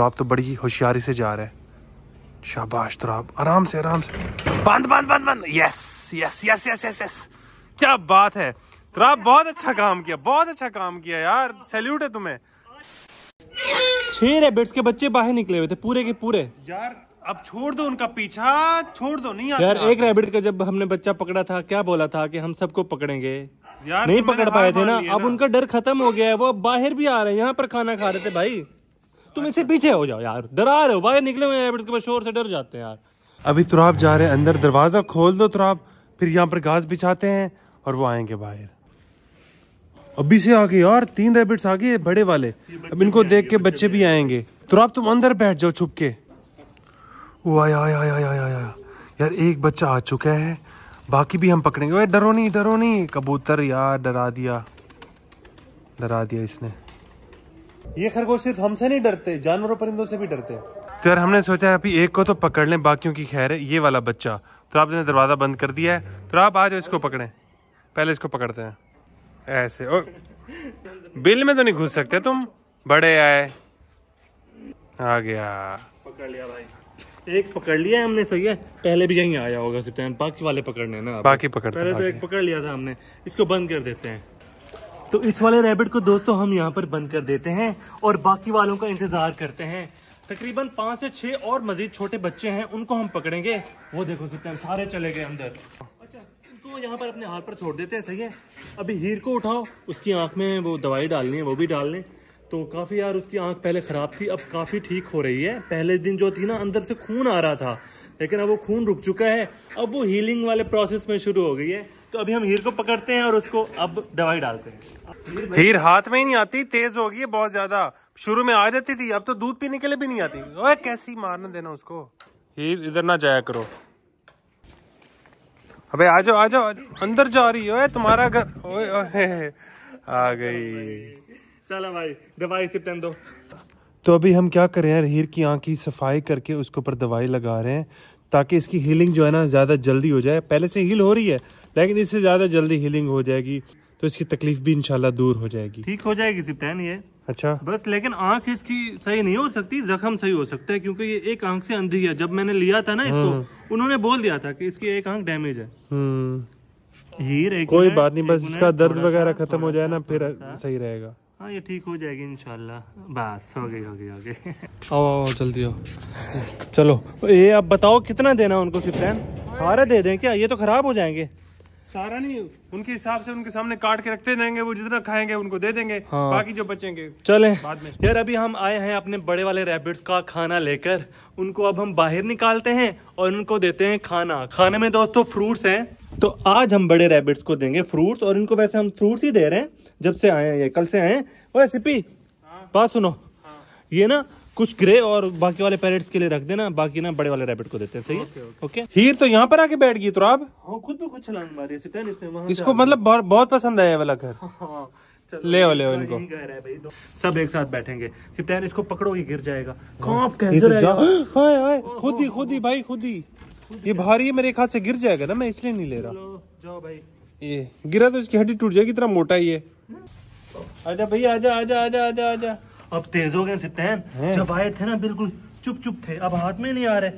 आप तो बड़ी होशियारी से जा रहा है शाबाश आप आराम से आराम से बंद बंद बंद बंद yes yes yes yes yes yes क्या बात है आप बहुत अच्छा काम किया बहुत अच्छा काम किया यार सैल्यूट है तुम्हें छह के बच्चे बाहर निकले हुए थे पूरे के पूरे यार अब छोड़ दो उनका पीछा छोड़ दो नहीं यार एक रैबिट का जब हमने बच्चा पकड़ा था क्या बोला था कि हम सबको पकड़ेंगे यार नहीं पकड़ पाए थे ना अब उनका डर खत्म हो गया है वो बाहर भी आ रहे हैं यहाँ पर खाना खा रहे थे भाई तुम इसे पीछे हो जाओ यार डरा रहे हो बाहर निकले हुए रैबिट के पास शोर से डर जाते हैं यार अभी तुराब जा रहे हैं अंदर दरवाज़ा खोल दो तुराब फिर यहाँ पर घास बिछाते हैं और वो आएंगे बाहर अभी से आ गए यार तीन रैबिट्स आ गए बड़े वाले अब इनको देख के बच्चे भी आएंगे तुराब तुम अंदर बैठ जाओ छुप के वो आया आया आया आया आया यार एक बच्चा आ चुका है बाकी भी हम पकड़ेंगे डरो नहीं डरो नहीं कबूतर यार डरा दिया डरा दिया इसने ये खरगोश सिर्फ हमसे नहीं डरते जानवरों परिंदों से भी डरते तो यार हमने सोचा है अभी एक को तो पकड़ लें बाकियों की खैर है ये वाला बच्चा तो आपने दरवाज़ा बंद कर दिया है तो आप आ जाओ इसको पकड़ें पहले इसको पकड़ते हैं ऐसे ओ बिल में तो नहीं घुस सकते तुम बड़े आए आ गया पकड़ लिया भाई एक पकड़ लिया हमने सही है पहले भी यहीं आया होगा बाकी वाले पकड़ने ना बाकी पकड़ते पहले तो एक पकड़ लिया था हमने इसको बंद कर देते हैं तो इस वाले रैबिट को दोस्तों हम यहाँ पर बंद कर देते हैं और बाकी वालों का इंतज़ार करते हैं तकरीबन पाँच से छह और मज़ीद छोटे बच्चे हैं उनको हम पकड़ेंगे वो देखो सकते हैं सारे चले गए अंदर अच्छा यहाँ पर अपने हाथ पर छोड़ देते हैं सही है अभी हीर को उठाओ उसकी आंख में वो दवाई डालनी है वो भी डाल लें तो काफ़ी यार उसकी आंख पहले ख़राब थी अब काफ़ी ठीक हो रही है पहले दिन जो थी ना अंदर से खून आ रहा था लेकिन अब वो खून रुक चुका है अब वो हीलिंग वाले प्रोसेस में शुरू हो गई है तो अभी हम हीर को पकड़ते हैं और उसको अब दवाई डालते हैं हीर हाथ में ही नहीं आती तेज हो गई है बहुत ज्यादा शुरू में आ जाती थी अब तो दूध पीने के लिए भी नहीं आती ओए कैसी मारना देना उसको हीर इधर ना जाया करो अबे आ जाओ आ जाओ अंदर जा रही है तुम्हारा घर ओए ओए आ गई चलो भाई दवाई सिपटन दो तो अभी हम क्या कर रहे हैं हीर की आँख की सफाई करके उसके ऊपर दवाई लगा रहे हैं ताकि इसकी हीलिंग जो है ना ज़्यादा जल्दी हो जाए पहले से हील हो रही है लेकिन इससे ज़्यादा जल्दी हीलिंग हो जाएगी तो इसकी तकलीफ भी इंशाल्लाह दूर हो जाएगी ठीक हो जाएगी सिप्टैन ये अच्छा बस लेकिन आंख इसकी सही नहीं हो सकती जख्म सही हो सकता है क्योंकि ये एक आंख से अंधी है जब मैंने लिया था ना इसको हम्म। उन्होंने बोल दिया था कि इसकी एक आंख डैमेज है हम्म। हीर एक कोई बात नहीं बस इसका दर्द वगैरह खत्म हो जाए ना फिर सही रहेगा हाँ ये ठीक हो जाएगी इनशाला बस हो गई हो गई हो गई आओ आओ जल्दी आओ चलो ये अब बताओ कितना देना उनको सिप्लान सारे दे दें क्या ये तो ख़राब हो जाएंगे सारा नहीं उनके हिसाब से उनके सामने काट के रखते रहेंगे वो जितना खाएंगे उनको दे देंगे हाँ। बाकी जो बचेंगे चले बाद में यार अभी हम आए हैं अपने बड़े वाले रैबिट्स का खाना लेकर उनको अब हम बाहर निकालते हैं और उनको देते हैं खाना खाने में दोस्तों फ्रूट्स हैं तो आज हम बड़े रैबिट्स को देंगे फ्रूट्स और इनको वैसे हम फ्रूट्स ही दे रहे हैं जब से आए हैं ये कल से आए हैं सिपी बात सुनो ये ना कुछ ग्रे और बाकी वाले पैरेट्स के लिए रख देना बाकी ना बड़े वाले रैबिट को देते हैं सही ओके, ओके, ओके हीर तो यहाँ पर आके बैठ गई तो आप हाँ, खुद भी कुछ छलांग मारे इसको मतलब बहुत पसंद आया वाला घर हाँ, हाँ, ले ओ ले ओ इनको सब एक साथ बैठेंगे सिप्तान इसको पकड़ोगे गिर जाएगा कैसे तो खुद ही खुद ही भाई खुद ही ये भारी ये मेरे हाथ से गिर जाएगा ना मैं इसलिए नहीं ले रहा जाओ भाई ये गिरा तो इसकी हड्डी टूट जाएगी इतना मोटा ही है आजा भैया आजा आजा आजा आजा आजा अब तेज हो गए सिप्तैन जब आए थे ना बिल्कुल चुप चुप थे अब हाथ में नहीं आ रहे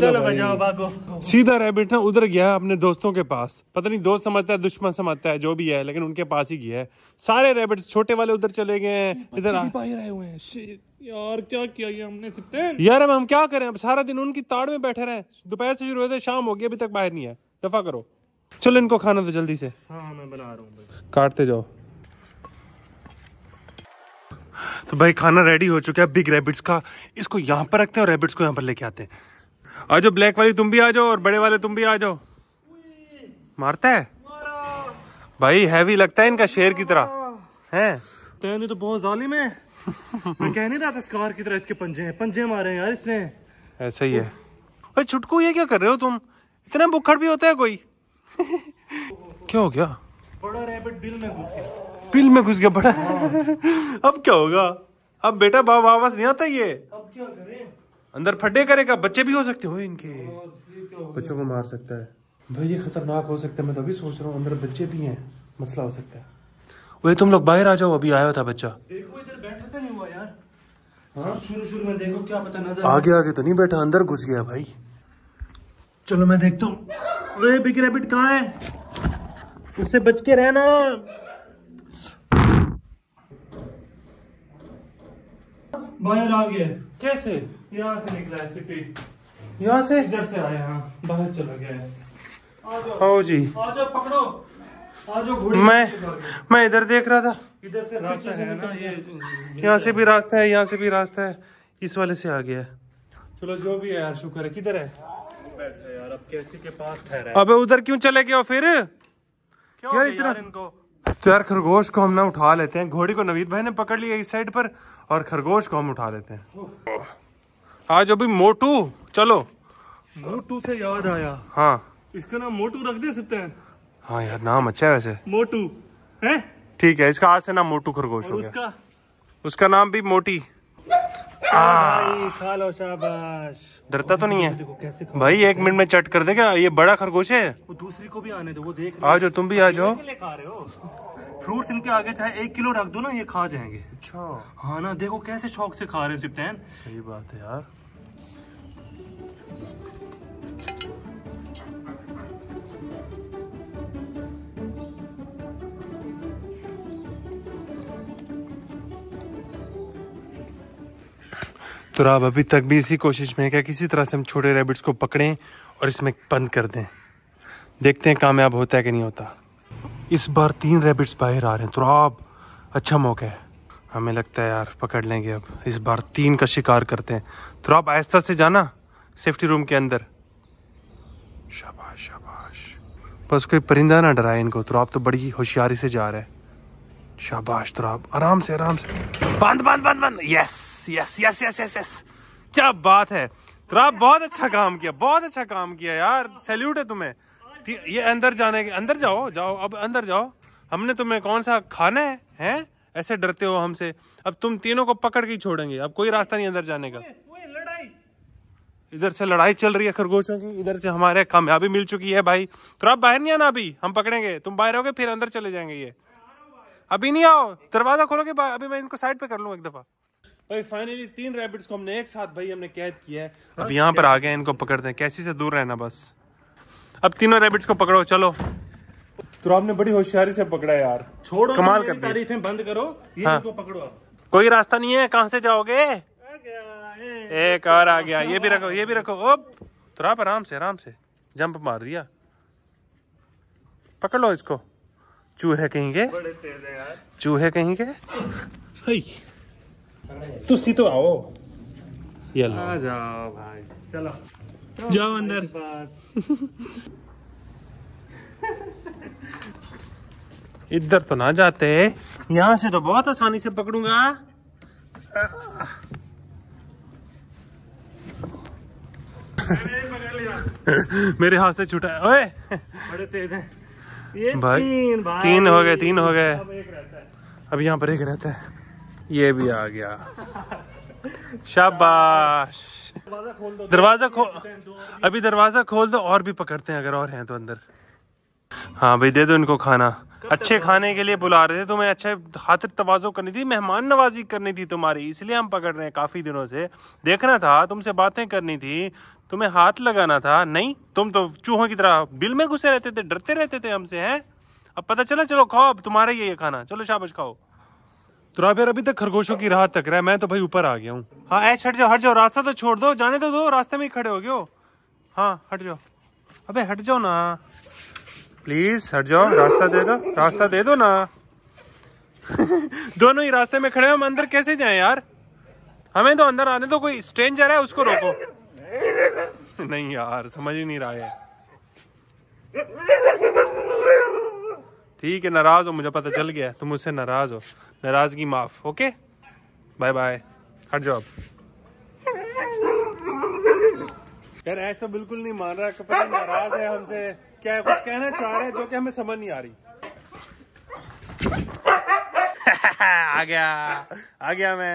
चलो, चलो भागो सीधा रैबिट ना उधर गया है अपने दोस्तों के पास पता नहीं दोस्त समझता है दुश्मन समझता है जो भी है लेकिन उनके पास ही गया है सारे रैबिट छोटे वाले उधर चले गए हैं इधर हुए हैं यार क्या किया ये हमने सिप्टेन यार हम क्या करें अब सारा दिन उनकी ताड़ में बैठे रहे दोपहर से शुरू हुए थे शाम हो गई अभी तक बाहर नहीं है दफा करो चलो इनको खाना दो जल्दी से हाँ मैं बना रहा हूँ काटते जाओ तो भाई खाना रेडी हो चुका है बिग रैबिट्स का इसको यहाँ पर रखते हैं और रैबिट्स को यहाँ पर लेके आते हैं आ जाओ ब्लैक वाली तुम भी आ जाओ और बड़े वाले तुम भी आ जाओ मारता है भाई हैवी लगता है इनका शेर की तरह है तेने तो बहुत जालिम है मैं कह नहीं रहा था स्कार की तरह इसके पंजे हैं पंजे मारे हैं यार इसने ऐसा ही है अरे छुटकू ये क्या कर रहे हो तुम इतना बुखड़ भी होता है कोई क्या हो गया बड़ा रैबिट बिल में घुस गया बिल में घुस गया बड़ा अब क्या होगा अब बेटा बाबा वापस नहीं आता ये अब क्या करें अंदर फटे करेगा बच्चे भी हो सकते हो इनके बच्चों को मार सकता है भाई ये खतरनाक हो सकता है मैं तो अभी सोच रहा हूँ अंदर बच्चे भी हैं मसला हो सकता है वही तुम लोग बाहर आ जाओ अभी आया था बच्चा देखो इधर बैठा तो नहीं हुआ यार हाँ? शुरू शुरू में देखो क्या पता नजर आगे आगे तो नहीं बैठा अंदर घुस गया भाई चलो मैं देखता हूँ बिग रेबिट कहाँ है उससे बच के रहना बाहर आ गया कैसे यहाँ से निकला है सिटी यहाँ से इधर से आया हाँ बाहर चला गया है आओ जी आओ पकड़ो मैं मैं इधर देख रहा था इधर से रास्ता है ना ये यहाँ से भी रास्ता है यहाँ से भी रास्ता है इस वाले से आ गया चलो जो भी है यार शुक्र है किधर है यार अब कैसे के पास ठहरा अबे उधर क्यों चले गए फिर क्यों यार इतना यार इनको तो यार खरगोश को हम ना उठा लेते हैं घोड़ी को नवीद भाई ने पकड़ लिया इस साइड पर और खरगोश को हम उठा लेते हैं आज अभी मोटू चलो मोटू से याद आया हाँ इसका नाम मोटू रख दे सकते हैं हाँ यार नाम अच्छा है वैसे मोटू है ठीक है इसका आज से नाम मोटू खरगोश हो गया उसका उसका नाम भी मोटी हाँ। डरता तो नहीं है देखो कैसे भाई एक मिनट में चट कर देगा ये बड़ा खरगोश है वो दूसरी को भी आने दो वो देख आ जाओ तुम भी आ जाओ खा रहे हो फ्रूट्स इनके आगे चाहे एक किलो रख दो ना ये खा जाएंगे अच्छा हाँ ना देखो कैसे शौक से खा रहे हैं सिप्तैन सही बात है यार तो राब अभी तक भी इसी कोशिश में है किसी तरह से हम छोटे रैबिट्स को पकड़ें और इसमें बंद कर दें देखते हैं कामयाब होता है कि नहीं होता इस बार तीन रैबिट्स बाहर आ रहे हैं तो राब अच्छा मौका है हमें लगता है यार पकड़ लेंगे अब इस बार तीन का शिकार करते हैं तो आप आहिस्ता से जाना सेफ्टी रूम के अंदर शाबाश शाबाश बस कोई परिंदा ना डरा इनको तो आप तो बड़ी होशियारी से जा रहे हैं शाबाश तो आप आराम से आराम से बंद बंद बंद बंद yes yes yes yes yes yes क्या बात है तो आप बहुत अच्छा काम किया बहुत अच्छा काम किया यार सैल्यूट है तुम्हें ये अंदर जाने के अंदर जाओ जाओ अब अंदर जाओ हमने तुम्हें कौन सा खाना है हैं ऐसे डरते हो हमसे अब तुम तीनों को पकड़ के छोड़ेंगे अब कोई रास्ता नहीं अंदर जाने का इधर से लड़ाई चल रही है खरगोशों की इधर से हमारे कामयाबी मिल चुकी है भाई तो आप बाहर नहीं आना अभी हम पकड़ेंगे तुम बाहर होगे फिर अंदर चले जाएंगे ये अभी नहीं आओ दरवाजा खोलोगे अभी मैं इनको साइड पे कर लूँ एक दफ़ा भाई फाइनली तीन रैबिट्स को हमने एक साथ भाई हमने कैद किया है अब यहाँ पर आ गए इनको पकड़ते हैं कैसी से दूर रहना बस अब तीनों रैबिट्स को पकड़ो चलो तो आपने बड़ी होशियारी से पकड़ा यार छोड़ो कमाल कर तारीफें बंद करो ये हाँ। पकड़ो कोई रास्ता नहीं है कहाँ से जाओगे एक और आ गया ये भी रखो ये भी रखो ओप तो आप आराम से आराम से जंप मार दिया पकड़ लो इसको चूहे कहीं के चूहे कहीं के तुसी तो आओ ये लो आ जाओ भाई चलो जाओ अंदर इधर तो ना जाते यहाँ से तो बहुत आसानी से पकड़ूंगा मेरे हाथ से छूटा ओए बड़े तेज हैं ये भाई तीन, भाई तीन हो गए तीन हो गए अब यहाँ पर एक रहता है ये भी आ गया शाबाश दरवाजा खोल अभी दरवाजा खोल दो और भी पकड़ते हैं अगर और हैं तो अंदर हाँ भाई दे दो इनको खाना अच्छे खाने के लिए बुला रहे थे तुम्हें अच्छे खातिर तोज़ो करनी थी मेहमान नवाजी करनी थी तुम्हारी इसलिए हम पकड़ रहे हैं काफ़ी दिनों से देखना था तुमसे बातें करनी थी तुम्हें हाथ लगाना था नहीं तुम तो चूहों की तरह बिल में घुसे रहते थे डरते रहते थे हमसे हैं अब पता चला चलो खाओ अब तुम्हारा ही ये खाना चलो शाबाश खाओ तो यार अभी तक खरगोशों की राह तक रहा है मैं तो भाई ऊपर आ गया हूँ हाँ ऐश हट जाओ हट जाओ रास्ता तो छोड़ दो जाने तो दो रास्ते में ही खड़े हो गए हाँ हट जाओ अबे हट जाओ ना प्लीज हट जाओ रास्ता दे दो रास्ता दे दो ना दोनों ही रास्ते में खड़े हम अंदर कैसे जाए यार हमें तो अंदर आने दो कोई स्ट्रेंजर है उसको रोको नहीं यार समझ ही नहीं रहा है ठीक है नाराज हो मुझे पता चल गया तुम उससे नाराज हो नाराज़गी माफ़ ओके बाय बाय हर जॉब यार ऐश तो बिल्कुल नहीं मान रहा पता नाराज है हमसे क्या कुछ कहना चाह रहे हैं जो कि हमें समझ नहीं आ रही आ गया आ गया मैं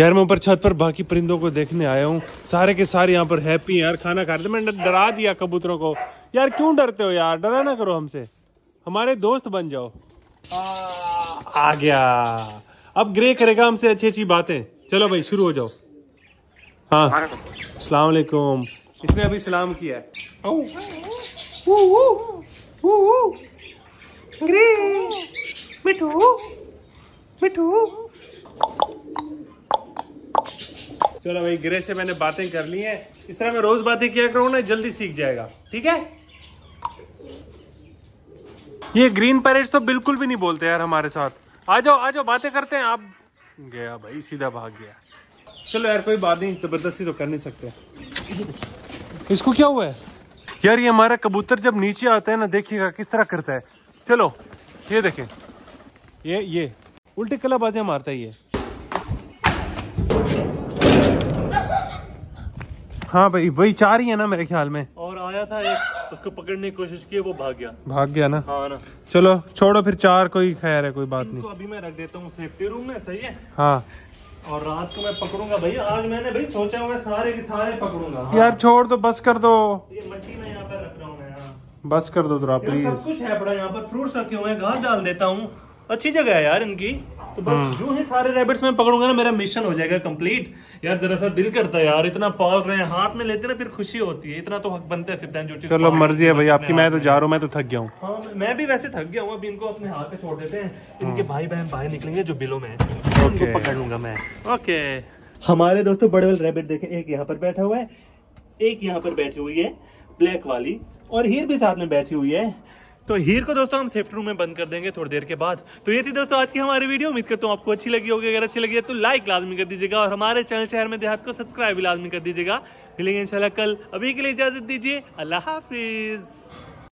यार मैं ऊपर छत पर बाकी परिंदों को देखने आया हूँ सारे के सारे यहाँ पर हैप्पी यार खाना खा रहे मैंने डरा दिया कबूतरों को यार क्यों डरते हो यार डरा ना करो हमसे हमारे दोस्त बन जाओ आ... आ गया अब ग्रे करेगा हमसे अच्छी अच्छी बातें चलो भाई शुरू हो जाओ हाँ सलाम वालेकुम इसने अभी सलाम किया मिठू मिठू चलो भाई ग्रे से मैंने बातें कर ली हैं इस तरह मैं रोज बातें किया करूँ ना जल्दी सीख जाएगा ठीक है ये ग्रीन पैरेट्स तो बिल्कुल भी नहीं बोलते यार हमारे साथ आ जाओ आ जाओ बातें करते हैं आप गया भाई सीधा भाग गया चलो यार कोई बात नहीं जबरदस्ती तो कर नहीं सकते इसको क्या हुआ है यार ये हमारा कबूतर जब नीचे आता है ना देखिएगा किस तरह करता है चलो ये देखें ये ये उल्टी कलाबाजियाँ मारता है ये हाँ भाई भाई चार ही है ना मेरे ख्याल में और आया था एक उसको पकड़ने की कोशिश की वो भाग गया भाग गया ना हाँ ना चलो छोड़ो फिर चार कोई खैर है कोई बात नहीं अभी मैं रख देता हूँ सेफ्टी रूम में सही है हाँ और रात को मैं पकड़ूंगा भाई आज मैंने भाई सोचा हुआ सारे के सारे पकड़ूंगा हाँ। यार छोड़ दो बस कर दो ये मट्टी में यहाँ पर रख रहा हूँ हाँ। बस कर दो प्लीज सब कुछ है यहाँ पर फ्रूट्स रखे हुए हैं घास डाल देता हूँ अच्छी जगह है यार इनकी तो बस हाँ। जो है सारे रैबिट्स में पकड़ूंगा ना मेरा मिशन हो जाएगा कंप्लीट यार जरा सा दिल करता है यार इतना पाल रहे हैं हाथ में लेते ना फिर खुशी होती है इतना तो हक बनता है सिद्धांत जो चीज चलो मर्जी है भाई आपकी मैं तो जा रहा हूँ मैं तो थक गया हूँ हाँ मैं भी वैसे थक गया हूँ अभी इनको अपने हाथ पे छोड़ देते हैं हाँ। इनके भाई बहन बाहर निकलेंगे जो बिलो में पकड़ लूंगा मैं ओके हमारे दोस्तों बड़े बड़े रेबिट देखे एक यहाँ पर बैठा हुआ है एक यहाँ पर बैठी हुई है ब्लैक वाली और हीर भी साथ में बैठी हुई है तो हीर को दोस्तों हम सेफ्ट रूम में बंद कर देंगे थोड़ी देर के बाद तो ये थी दोस्तों आज की हमारी वीडियो उम्मीद करता हूँ आपको अच्छी लगी होगी अगर अच्छी लगी है तो लाइक लाजमी कर दीजिएगा और हमारे चैनल शहर में देहात को सब्सक्राइब भी लाजमी कर दीजिएगा मिलेंगे इंशाल्लाह कल अभी के लिए इजाजत दीजिए अल्लाह हाफिज़